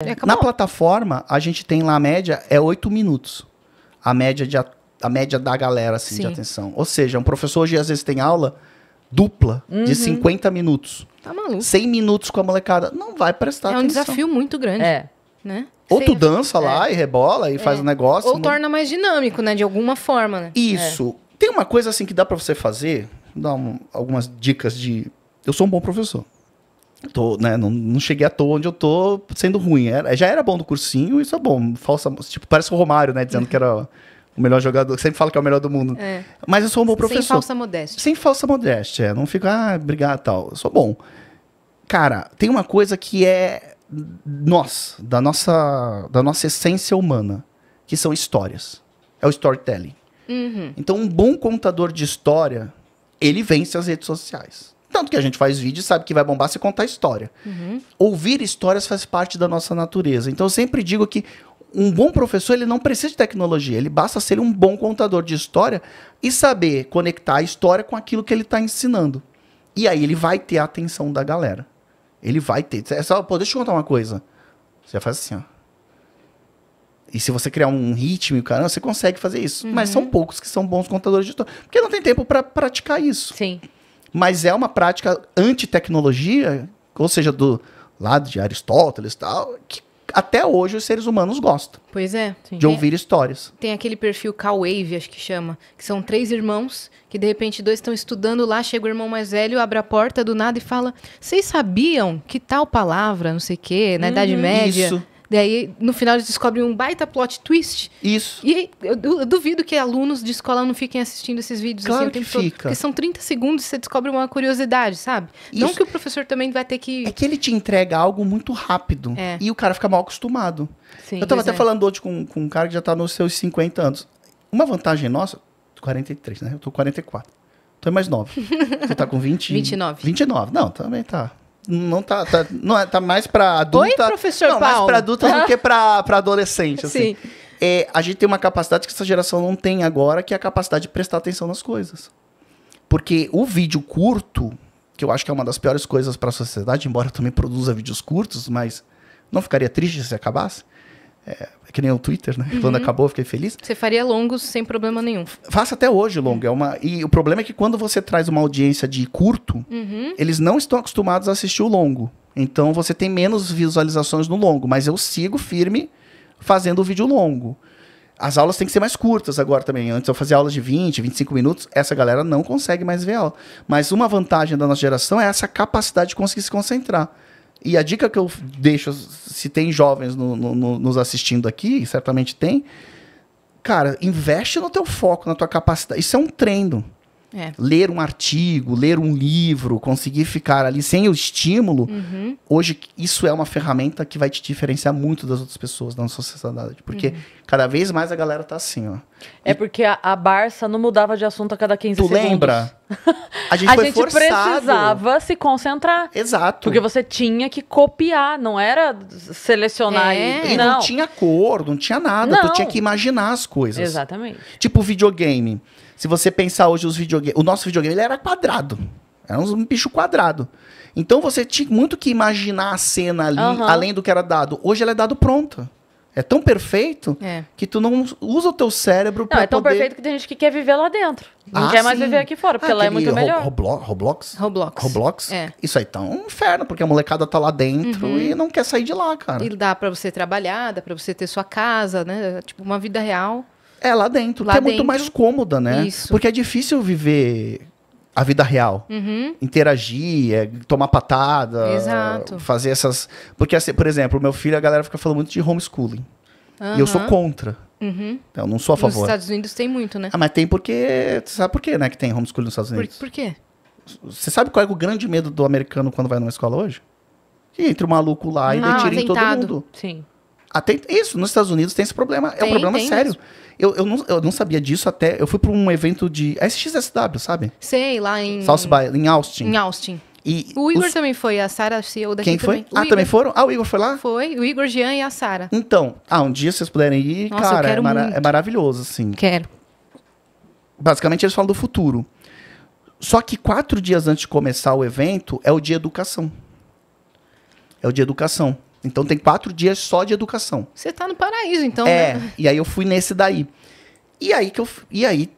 É. Acabou. Na plataforma, a gente tem lá a média, é oito minutos. A média, de, a média da galera, assim, Sim. de atenção. Ou seja, um professor hoje às vezes tem aula dupla, uhum. de 50 minutos. Tá maluco. 100 minutos com a molecada. Não vai prestar atenção. É um desafio muito grande. É. Né? Ou tu dança é. lá e rebola e é. faz o um negócio. Ou torna mais dinâmico, né? De alguma forma, né? Isso. É. Tem uma coisa assim que dá para você fazer, dar um, algumas dicas de. Eu sou um bom professor tô, né, não, não cheguei à toa onde eu tô sendo ruim. Era, é, já era bom do cursinho, isso é bom. Falsa, tipo, parece o Romário, né, dizendo que era o melhor jogador, sempre fala que é o melhor do mundo. É. Mas eu sou um bom professor. Sem falsa modéstia. Sem falsa modéstia, não fico, ah, obrigado, tal. Eu sou bom. Cara, tem uma coisa que é nós, da nossa, da nossa essência humana, que são histórias. É o storytelling. Uhum. Então, um bom contador de história, ele vence as redes sociais. Tanto que a gente faz vídeo e sabe que vai bombar se contar história. Uhum. Ouvir histórias faz parte da nossa natureza. Então eu sempre digo que um bom professor ele não precisa de tecnologia, ele basta ser um bom contador de história e saber conectar a história com aquilo que ele está ensinando. E aí ele vai ter a atenção da galera. Ele vai ter. É só, pô, deixa eu contar uma coisa. Você faz assim, ó. E se você criar um ritmo, caramba, você consegue fazer isso. Uhum. Mas são uhum. poucos que são bons contadores de história. Porque não tem tempo para praticar isso. Sim mas é uma prática anti-tecnologia, ou seja, do lado de Aristóteles e tal, que até hoje os seres humanos gostam. Pois é. Sim. De ouvir histórias. Tem aquele perfil Wave, acho que chama, que são três irmãos, que de repente dois estão estudando lá, chega o irmão mais velho, abre a porta do nada e fala: "Vocês sabiam que tal palavra, não sei o quê, na hum, Idade uhum. Média?" Isso Daí, no final, eles descobrem um baita plot twist. Isso. E eu, eu duvido que alunos de escola não fiquem assistindo esses vídeos assim, claro assim, que fica. Todo, porque são 30 segundos e você descobre uma curiosidade, sabe? Isso. Não que o professor também vai ter que. É que ele te entrega algo muito rápido. É. E o cara fica mal acostumado. Sim, eu estava até é. falando hoje com, com um cara que já está nos seus 50 anos. Uma vantagem nossa, 43, né? Eu tô 44. Então é mais 9. Você tá com 20. 29. 29. Não, também tá não tá, tá não é, tá mais para adulta. Oi, professor não, Paulo. mais para adulta do que para adolescente, assim. Sim. É, a gente tem uma capacidade que essa geração não tem agora, que é a capacidade de prestar atenção nas coisas. Porque o vídeo curto, que eu acho que é uma das piores coisas para a sociedade, embora eu também produza vídeos curtos, mas não ficaria triste se acabasse. É, é, que nem o Twitter, né? Uhum. Quando acabou, fiquei feliz. Você faria longos sem problema nenhum. Faça até hoje longo. É uma... E o problema é que quando você traz uma audiência de curto, uhum. eles não estão acostumados a assistir o longo. Então você tem menos visualizações no longo, mas eu sigo firme fazendo o vídeo longo. As aulas têm que ser mais curtas agora também. Antes eu fazia aulas de 20, 25 minutos, essa galera não consegue mais ver aula. Mas uma vantagem da nossa geração é essa capacidade de conseguir se concentrar. E a dica que eu deixo, se tem jovens no, no, nos assistindo aqui, certamente tem, cara, investe no teu foco, na tua capacidade. Isso é um treino. É. Ler um artigo, ler um livro, conseguir ficar ali sem o estímulo, uhum. hoje isso é uma ferramenta que vai te diferenciar muito das outras pessoas da nossa sociedade. Porque uhum. cada vez mais a galera tá assim, ó. É e porque a, a, Barça não mudava de assunto a cada 15 tu segundos. Tu lembra? A gente, a gente precisava se concentrar. Exato. Porque você tinha que copiar, não era selecionar é. e... e não. não. tinha cor, não tinha nada. Não. Tu tinha que imaginar as coisas. Exatamente. Tipo videogame. Se você pensar hoje os videogames. O nosso videogame era quadrado. Era um bicho quadrado. Então você tinha muito que imaginar a cena ali, uhum. além do que era dado. Hoje ela é dado pronta. É tão perfeito é. que tu não usa o teu cérebro para poder... é tão poder... perfeito que tem gente que quer viver lá dentro. Não ah, quer sim. mais viver aqui fora, porque ah, lá é muito melhor. Roblo Roblox? Roblox. Roblox? É. Isso aí tá um inferno, porque a molecada tá lá dentro uhum. e não quer sair de lá, cara. E dá para você trabalhar, dá pra você ter sua casa, né? Tipo, uma vida real. É, lá dentro. Lá que é dentro. muito mais cômoda, né? Isso. Porque é difícil viver a vida real. Uhum. Interagir, é, tomar patada. Exato. Fazer essas. Porque, assim, por exemplo, meu filho, a galera fica falando muito de homeschooling. Uhum. E eu sou contra. Uhum. Então, eu não sou a favor. Nos Estados Unidos tem muito, né? Ah, mas tem porque. Você sabe por quê, né? Que tem homeschooling nos Estados Unidos? Por, por quê? Você sabe qual é o grande medo do americano quando vai numa escola hoje? Que entra o um maluco lá e ah, detira em todo mundo. Sim. Até ah, isso, nos Estados Unidos tem esse problema. Tem, é um problema sério. Eu, eu, não, eu não sabia disso até. Eu fui para um evento de SXSW, sabe? Sei, lá em. South by, em Austin. Em Austin. E o Igor os... também foi, a Sara CEO daqui Quem foi? Também. Ah, Igor. também foram? Ah, o Igor foi lá? Foi, o Igor, Jean e a Sara. Então, ah, um dia vocês puderem ir, Nossa, cara, é, mara muito. é maravilhoso, assim. Quero. Basicamente, eles falam do futuro. Só que quatro dias antes de começar o evento é o dia educação. É o dia educação. Então tem quatro dias só de educação. Você tá no paraíso, então. É, né? e aí eu fui nesse daí. E aí que eu. E aí.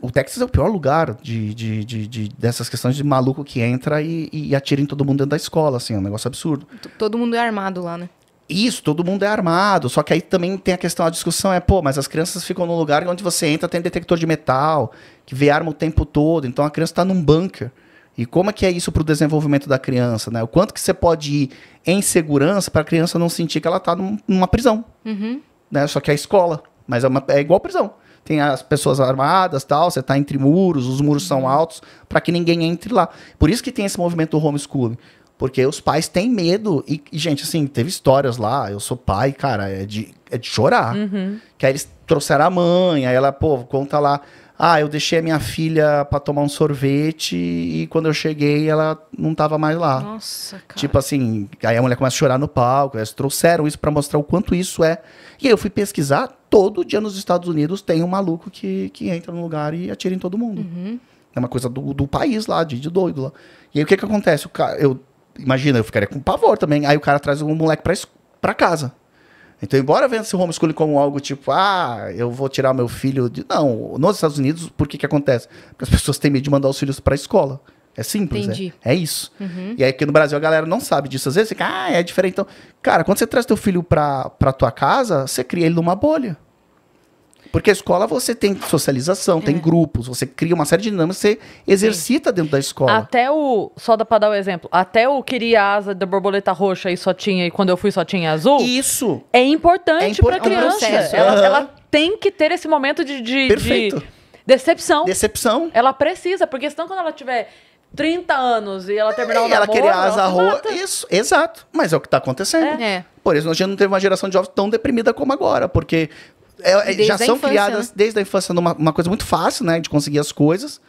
O Texas é o pior lugar de, de, de, de dessas questões de maluco que entra e, e, atira em todo mundo dentro da escola, assim, é um negócio absurdo. Todo mundo é armado lá, né? Isso, todo mundo é armado. Só que aí também tem a questão, a discussão é, pô, mas as crianças ficam num lugar onde você entra, tem detector de metal, que vê arma o tempo todo. Então a criança tá num bunker. E como é que é isso para o desenvolvimento da criança, né? O quanto que você pode ir em segurança para a criança não sentir que ela está num, numa prisão, uhum. né? Só que é a escola, mas é, uma, é igual prisão. Tem as pessoas armadas, tal, você está entre muros, os muros são uhum. altos, para que ninguém entre lá. Por isso que tem esse movimento do homeschooling. Porque os pais têm medo. E, e, gente, assim, teve histórias lá. Eu sou pai, cara, é de, é de chorar. Uhum. Que aí eles trouxeram a mãe, aí ela, pô, conta lá. Ah, eu deixei a minha filha para tomar um sorvete e quando eu cheguei ela não tava mais lá. Nossa, cara. Tipo assim, aí a mulher começa a chorar no palco. Eles trouxeram isso para mostrar o quanto isso é. E aí eu fui pesquisar. Todo dia nos Estados Unidos tem um maluco que, que entra no lugar e atira em todo mundo. Uhum. É uma coisa do, do país lá, de, de doido lá. E aí o que que acontece? O cara, eu, imagina, eu ficaria com pavor também. Aí o cara traz um moleque pra, pra casa. Então, embora venha-se o homeschooling como algo tipo, ah, eu vou tirar meu filho de... Não, nos Estados Unidos, por que que acontece? Porque as pessoas têm medo de mandar os filhos para a escola. É simples, Entendi. É, é isso. Uhum. E aí aqui no Brasil a galera não sabe disso. Às vezes fica, ah, é diferente. Então, cara, quando você traz teu filho para pra tua casa, você cria ele numa bolha. Porque a escola você tem socialização, é. tem grupos, você cria uma série de dinâmicas, você exercita Sim. dentro da escola. Até o, só para dar o um exemplo, até o queria asa da borboleta roxa e só tinha, e quando eu fui só tinha azul. Isso. É importante é a criança. É um ela, uhum. ela, tem que ter esse momento de, de, Perfeito. de decepção. Decepção. Ela precisa, porque senão quando ela tiver 30 anos e ela terminou é, e ela namoro, queria asa roxa. Isso, exato. Mas é o que está acontecendo. É. é. Por isso, a gente não teve uma geração de jovens tão deprimida como agora, porque é, é já são infância, criadas né? desde a infância numa uma coisa muito fácil, né? De conseguir as coisas.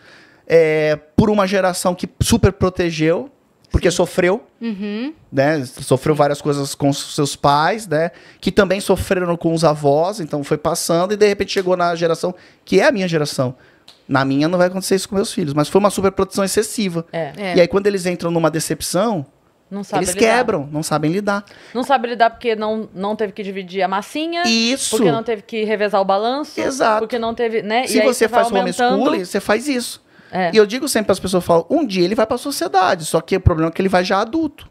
É, por uma geração que super protegeu, porque Sim. sofreu, uhum. né? Sofreu várias coisas com seus pais, né? Que também sofreram com os avós, então foi passando e de repente chegou na geração que é a minha geração. Na minha não vai acontecer isso com meus filhos, mas foi uma super proteção excessiva. É. É. E aí quando eles entram numa decepção, não Eles lidar. quebram, não sabem lidar. Não sabem lidar porque não, não teve que dividir a massinha. Isso. Porque não teve que revezar o balanço. Exato. Porque não teve, né? Se você, você faz homeschooling, você faz isso. É. E eu digo sempre para as pessoas, falam, um dia ele vai para a sociedade, só que o problema é que ele vai já adulto.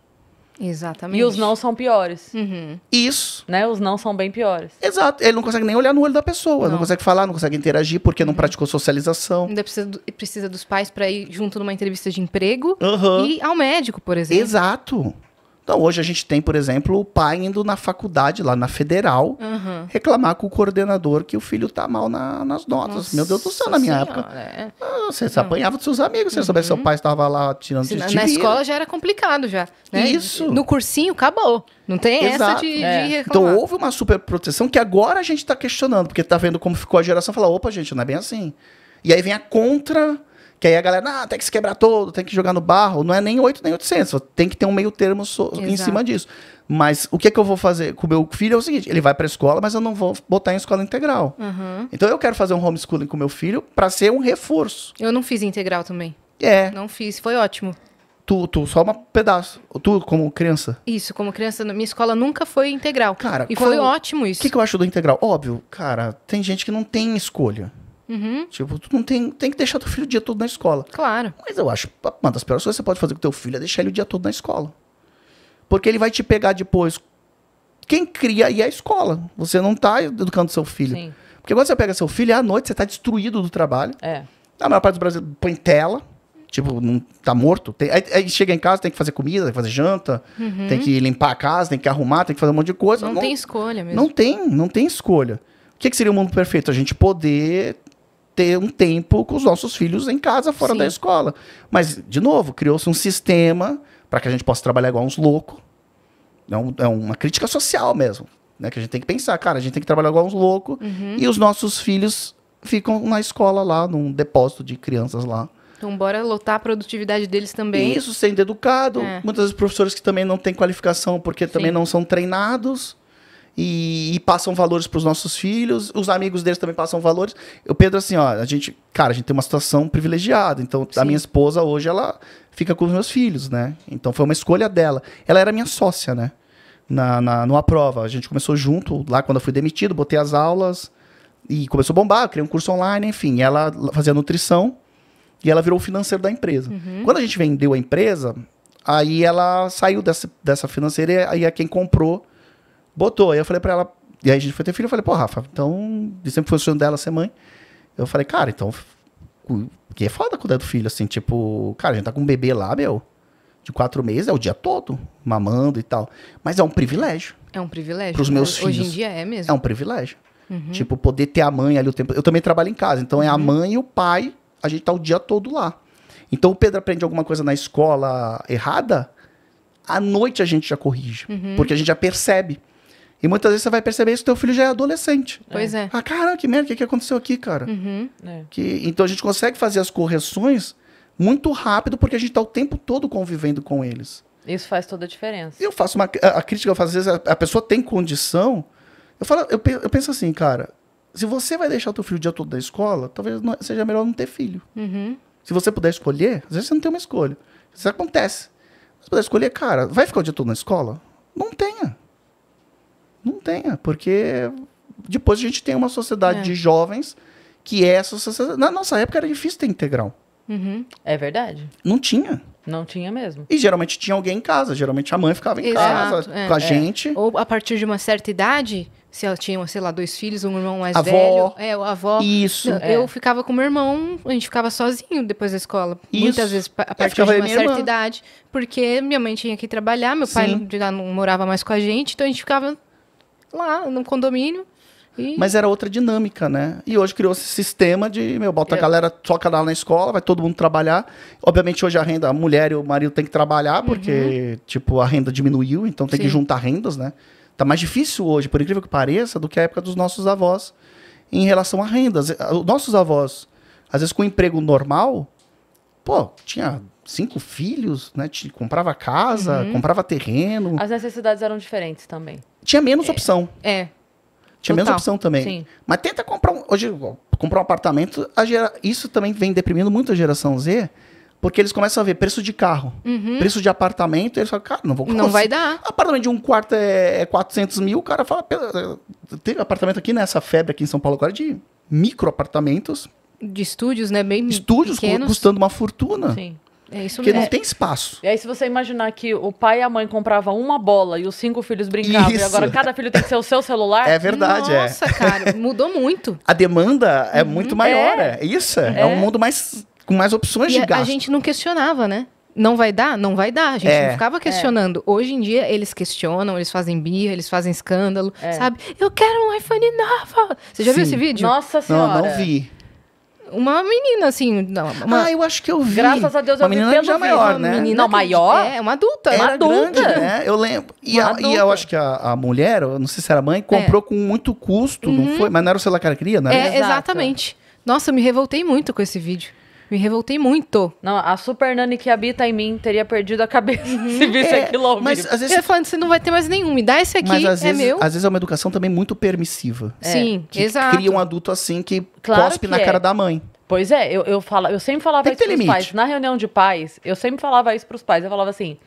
Exatamente. E os não são piores. Uhum. Isso. Né? Os não são bem piores. Exato. Ele não consegue nem olhar no olho da pessoa, não, não consegue falar, não consegue interagir porque uhum. não praticou socialização. Ainda precisa, do, precisa dos pais para ir junto numa entrevista de emprego uhum. e ao médico, por exemplo. Exato. Então, hoje a gente tem, por exemplo, o pai indo na faculdade, lá na federal, uhum. reclamar com o coordenador que o filho tá mal na, nas notas. Nossa Meu Deus do céu, na minha senhora, época. É. Ah, você se apanhava dos seus amigos, você uhum. soubesse seu pai estava lá tirando de Na, escola já era complicado, já. Né? Isso. No cursinho, acabou. Não tem Exato. essa de, é. de então, reclamar. Então, houve uma super proteção que agora a gente está questionando, porque tá vendo como ficou a geração e fala: opa, gente, não é bem assim. E aí vem a contra que aí a galera, ah, tem que se quebrar todo, tem que jogar no barro. Não é nem 8 nem 800, tem que ter um meio termo so em cima disso. Mas o que, é que eu vou fazer com o meu filho é o seguinte: ele vai para escola, mas eu não vou botar em escola integral. Uhum. Então eu quero fazer um homeschooling com meu filho para ser um reforço. Eu não fiz integral também. É. Não fiz, foi ótimo. Tu, tu, só um pedaço. Tu, como criança? Isso, como criança, minha escola nunca foi integral. Cara, e qual, foi ótimo isso. O que, que eu acho do integral? Óbvio, cara, tem gente que não tem escolha. Uhum. Tipo, tu não tem, tem que deixar teu filho o dia todo na escola. Claro. Mas eu acho, uma das piores coisas que você pode fazer com teu filho é deixar ele o dia todo na escola. Porque ele vai te pegar depois. Quem cria aí é a escola. Você não tá educando seu filho. Sim. Porque quando você pega seu filho, é à noite você tá destruído do trabalho. É. A maior parte do Brasil põe tela. Tipo, não tá morto. Tem, aí, aí, chega em casa, tem que fazer comida, tem que fazer janta, uhum. tem que limpar a casa, tem que arrumar, tem que fazer um monte de coisa. Não, não tem escolha mesmo. Não tem, não tem escolha. O que, que seria o mundo perfeito? A gente poder ter um tempo com os nossos filhos em casa, fora Sim. da escola. Mas, de novo, criou-se um sistema para que a gente possa trabalhar igual uns loucos. É, um, é uma crítica social mesmo. Né? Que a gente tem que pensar, cara, a gente tem que trabalhar igual uns loucos. Uhum. E os nossos filhos ficam na escola lá, num depósito de crianças lá. Então, bora lotar a produtividade deles também. Isso, sendo educado. É. Muitas vezes professores que também não têm qualificação porque Sim. também não são treinados e, e passam valores para os nossos filhos, os amigos deles também passam valores. O Pedro, assim, ó, a gente, cara, a gente tem uma situação privilegiada. Então, Sim. a minha esposa hoje, ela fica com os meus filhos, né? Então, foi uma escolha dela. Ela era minha sócia, né? Na, na, numa prova. A gente começou junto, lá quando eu fui demitido, botei as aulas e começou a bombar, criei um curso online, enfim. Ela fazia nutrição e ela virou o financeiro da empresa. Uhum. Quando a gente vendeu a empresa, aí ela saiu dessa, dessa financeira e aí é quem comprou Botou. Aí eu falei pra ela. E aí a gente foi ter filho. Eu falei, pô, Rafa, então. E sempre foi o sonho dela ser mãe. Eu falei, cara, então. Que é foda cuidar do filho, assim, tipo, cara, a gente tá com um bebê lá, meu, de quatro meses, é o dia todo, mamando e tal. Mas é um privilégio. É um privilégio. Pros né? meus Hoje filhos. Hoje em dia é mesmo. É um privilégio. Uhum. Tipo, poder ter a mãe ali o tempo. Eu também trabalho em casa, então é a uhum. mãe e o pai, a gente tá o dia todo lá. Então o Pedro aprende alguma coisa na escola errada, à noite a gente já corrige, uhum. porque a gente já percebe. E muitas vezes você vai perceber isso que teu filho já é adolescente. É. Pois é. Ah, caramba, que merda, o que, que aconteceu aqui, cara? Uhum. É. Que, então a gente consegue fazer as correções muito rápido porque a gente está o tempo todo convivendo com eles. Isso faz toda a diferença. Eu faço uma a, crítica, eu faço, às vezes a, a pessoa tem condição. Eu falo, eu, eu penso assim, cara, se você vai deixar o teu filho o dia todo da escola, talvez não, seja melhor não ter filho. Uhum. Se você puder escolher, às vezes você não tem uma escolha. Isso acontece. Se você puder escolher, cara, vai ficar o dia todo na escola? Não tenha. Não tenha, porque depois a gente tem uma sociedade é. de jovens que é essa sociedade. Na nossa época era difícil ter integral. Uhum. É verdade. Não tinha. Não tinha mesmo. E geralmente tinha alguém em casa. Geralmente a mãe ficava em Exato, casa é, com a é. gente. Ou a partir de uma certa idade, se ela tinha, sei lá, dois filhos, um irmão mais avó, velho. É, a avó. Isso. Eu é. ficava com meu irmão, a gente ficava sozinho depois da escola. Isso. Muitas vezes, a partir de uma certa irmã. idade. Porque minha mãe tinha que trabalhar, meu Sim. pai não, não morava mais com a gente, então a gente ficava lá, no condomínio. E... Mas era outra dinâmica, né? E hoje criou esse sistema de, meu, bota a é. galera, toca lá na escola, vai todo mundo trabalhar. Obviamente hoje a renda, a mulher e o marido tem que trabalhar, porque, uhum. tipo, a renda diminuiu, então tem Sim. que juntar rendas, né? Tá mais difícil hoje, por incrível que pareça, do que a época dos nossos avós em relação a rendas. Eh, nossos avós, às vezes com um emprego normal, pô, tinha cinco filhos, né? comprava casa, uhum. comprava terreno. As necessidades eram diferentes também tinha menos é, opção. É. Tinha Total. menos opção também. Sim. Mas tenta comprar um. Hoje, comprar um apartamento, gera, isso também vem deprimindo muito a geração Z, porque eles começam a ver preço de carro, uhum. preço de apartamento, e eles falam, cara, não vou Não vai dar. Apartamento de um quarto é 400 é mil, o cara fala. Teve apartamento aqui nessa febre aqui em São Paulo agora de micro apartamentos. De estúdios, né? Bem Estúdios pequenos. custando uma fortuna. Sim. É isso Porque mesmo. não tem espaço. E aí, se você imaginar que o pai e a mãe compravam uma bola e os cinco filhos brincavam, Isso. e agora cada filho tem que ser o seu celular. É verdade, é. Nossa, é. cara, mudou muito. A demanda é uhum. muito maior. É. é. Isso. É. é um mundo mais com mais opções e de a, gasto. A gente não questionava, né? Não vai dar? Não vai dar. A gente é. não ficava é. questionando. É. Hoje em dia, eles questionam, eles fazem birra, eles fazem escândalo, é. sabe? Eu quero um iPhone novo! Você já Sim. viu esse vídeo? Nossa Senhora! Não, não vi. Uma menina, assim. Uma... Ah, eu acho que eu vi. Graças a Deus, uma eu menina vi já maior, né? Menina não, maior? É, uma adulta. Era uma adulta. Grande, né? Eu lembro. E, a, e, eu acho que a, a mulher, não sei se era mãe, comprou é. com muito custo, uhum. não foi? Mas não era o celular que ela queria, né? É, exatamente. Nossa, eu me revoltei muito com esse vídeo. Me revoltei muito. Não, a super nani que habita em mim teria perdido a cabeça uhum. se visse é, aquilo ao Mas às vezes... Eu falando, você não vai ter mais nenhum, me dá esse aqui, mas, às é vezes, meu. Às vezes é uma educação também muito permissiva. É. Sim, que exato. cria um adulto assim que claro cospe que na é. cara da mãe. Pois é, eu, eu, eu sempre falava Tem isso pros limite. pais. Na reunião de pais, eu sempre falava isso pros pais. Eu falava assim,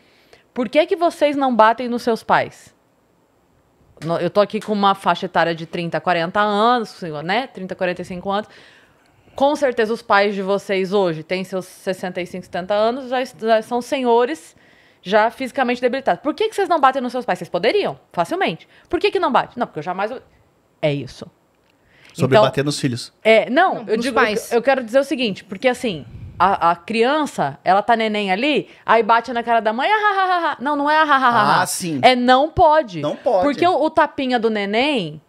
por que que vocês não batem nos seus pais? Eu tô aqui com uma faixa etária de 30, 40 anos, né? 30, 45 anos com certeza os pais de vocês hoje têm seus 65, 70 anos, já, já são senhores já fisicamente debilitados. Por que, que vocês não batem nos seus pais? Vocês poderiam, facilmente. Por que, que não bate? Não, porque eu jamais. É isso. Sobre então, bater nos filhos. É, não, não eu digo. Pais. Eu, quero dizer o seguinte, porque assim, a, a, criança, ela tá neném ali, aí bate na cara da mãe, ah, ah ah ah. Não, não é ah, ah ah ah. Ah, sim. É não pode. Não pode. Porque o, o tapinha do neném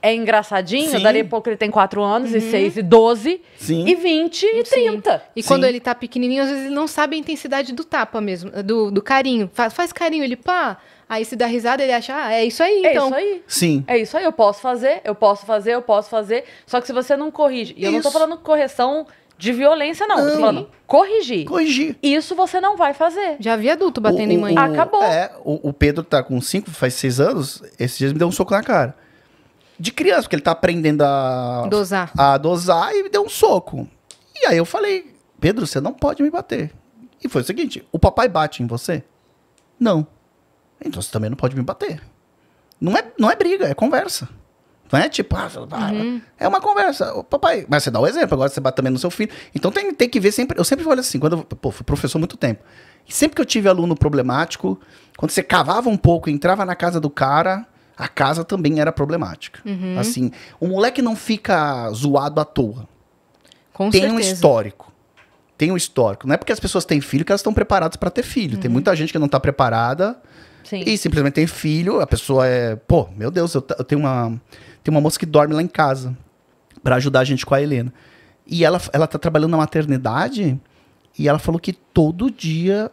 é engraçadinho, dali a pouco ele tem 4 anos, uhum. e 6 e 12, Sim. e 20 e Sim. 30. E quando ele tá pequenininho, às vezes ele não sabe a intensidade do tapa mesmo, do, do carinho. Faz, faz carinho, ele pá. Aí se dá risada, ele acha, ah, é isso aí, é então. É isso aí. Sim. É isso aí, eu posso fazer, eu posso fazer, eu posso fazer. Só que se você não corrige, e eu não tô falando correção de violência, não. não. Tô falando corrigir. Corrigir. Isso você não vai fazer. Já vi adulto batendo o, em mãe. O, Acabou. É, o, o Pedro tá com 5, faz 6 anos, esses dias me deu um soco na cara de criança, porque ele tá aprendendo a dosar. a dosar e me deu um soco. E aí eu falei, Pedro, você não pode me bater. E foi o seguinte: o papai bate em você? Não. Então você também não pode me bater. Não é, não é briga, é conversa. Não é tipo, ah, uhum. é uma conversa. O papai, mas você dá o um exemplo, agora você bate também no seu filho. Então tem, tem que ver sempre. Eu sempre falo assim, quando eu, pô, fui professor muito tempo. E sempre que eu tive aluno problemático, quando você cavava um pouco, entrava na casa do cara, a casa também era problemática. Uhum. Assim, o moleque não fica zoado à toa. Com tem certeza. um histórico. Tem um histórico. Não é porque as pessoas têm filho que elas estão preparadas para ter filho. Uhum. Tem muita gente que não está preparada Sim. e simplesmente tem filho. A pessoa é, pô, meu Deus, eu, eu tenho uma tem uma moça que dorme lá em casa para ajudar a gente com a Helena. E ela ela tá trabalhando na maternidade e ela falou que todo dia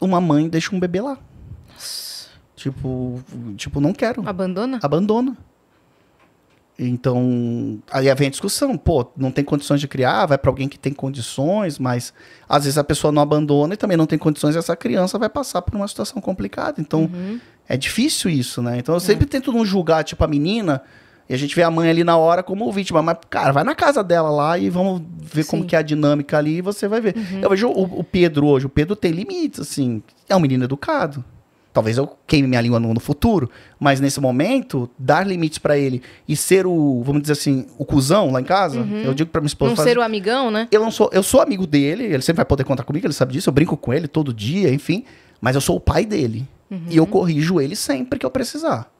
uma mãe deixa um bebê lá. Nossa. Tipo, tipo, não quero. Abandona? Abandona. Então, aí vem a discussão, pô, não tem condições de criar, vai para alguém que tem condições, mas às vezes a pessoa não abandona e também não tem condições, e essa criança vai passar por uma situação complicada. Então, uhum. é difícil isso, né? Então, eu sempre é. tento não julgar, tipo, a menina, e a gente vê a mãe ali na hora como vítima, mas, cara, vai na casa dela lá e vamos ver Sim. como que é a dinâmica ali e você vai ver. Uhum. Eu vejo o, o Pedro hoje, o Pedro tem limites, assim, é um menino educado. Talvez eu queime minha língua no, no futuro, mas nesse momento, dar limites para ele e ser o, vamos dizer assim, o cuzão lá em casa, uhum. eu digo para minha esposa. Não faz... ser o amigão, né? Eu não sou, eu sou amigo dele, ele sempre vai poder contar comigo, ele sabe disso, eu brinco com ele todo dia, enfim, mas eu sou o pai dele. Uhum. E eu uhum. corrijo ele sempre que eu precisar.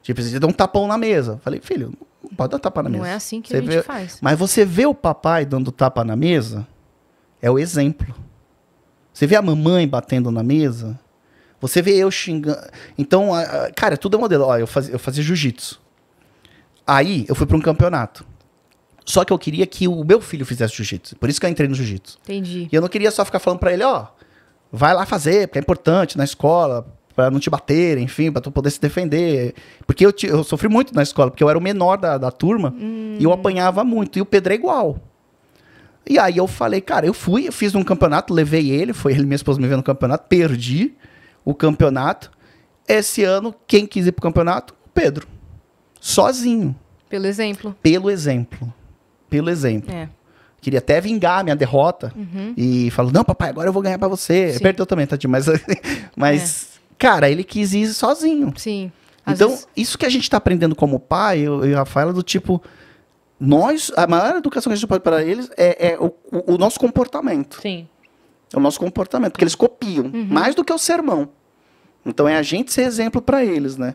Tipo, precisa dar um tapão na mesa. Falei, filho, não pode dar tapa na mesa. Não é assim que você a gente vê... faz. Mas você vê o papai dando tapa na mesa, é o exemplo. Você vê a mamãe batendo na mesa, você vê eu xingando. Então, cara, tudo é modelo. Ó, eu fazia, eu fazia jiu-jitsu. Aí eu fui para um campeonato. Só que eu queria que o meu filho fizesse jiu-jitsu. Por isso que eu entrei no jiu-jitsu. Entendi. E eu não queria só ficar falando para ele, ó, vai lá fazer, porque é importante na escola, para não te bater, enfim, para tu poder se defender. Porque eu, te, eu, sofri muito na escola, porque eu era o menor da, da turma hum. e eu hum. apanhava muito. E o Pedro é igual. E aí eu falei, cara, eu fui, eu fiz um campeonato, levei ele, foi ele, minha esposa me vendo no campeonato, perdi o campeonato. Esse ano, quem quis ir pro campeonato? O Pedro. Sozinho. Pelo exemplo. Pelo exemplo. Pelo exemplo. É. Queria até vingar minha derrota. Uhum. E falou, não, papai, agora eu vou ganhar para você. Sim. Perdeu também, Tati, mas... mas, é. cara, ele quis ir sozinho. Sim. Às então, vezes... isso que a gente está aprendendo como pai, eu e a Rafaela, do tipo... Nós, a maior educação que a gente pode para eles é, é o, o, nosso comportamento. Sim. É o nosso comportamento, porque eles copiam uhum. mais do que o sermão. Então é a gente ser exemplo para eles, né?